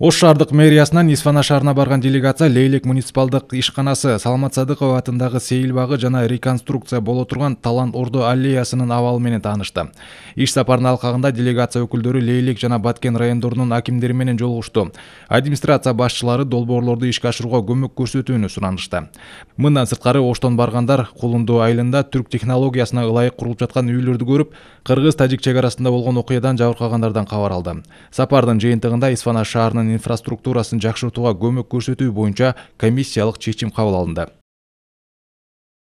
ош шаардык мэриясынан исфана шаарына барган делегация лейлек муниципалдык ишканасы саламат садыкова атындагы сейил багы жана реконструкция боло турган талант ордо аллеясынын абалы менен таанышты иш сапардын алкагында делегация өкүлдөрү лейлек жана баткен райондорунун акимдери менен жолугушту администрация башчылары долбоорлорду ишке ашырууга көмөк көрсөтүүнү суранышты мындан сырткары оштон баргандар кулунду айылында түрк технологиясына ылайык курулуп жаткан үйлөрдү көрүп Қырғыз тажик шекарасында болған болгон окуядан хабар алды Сапардың жиынтығында исфана шаарынын инфраструктурасын жақсартуға көмек көрсету бойынша комиссиялық шешім кабыл алынды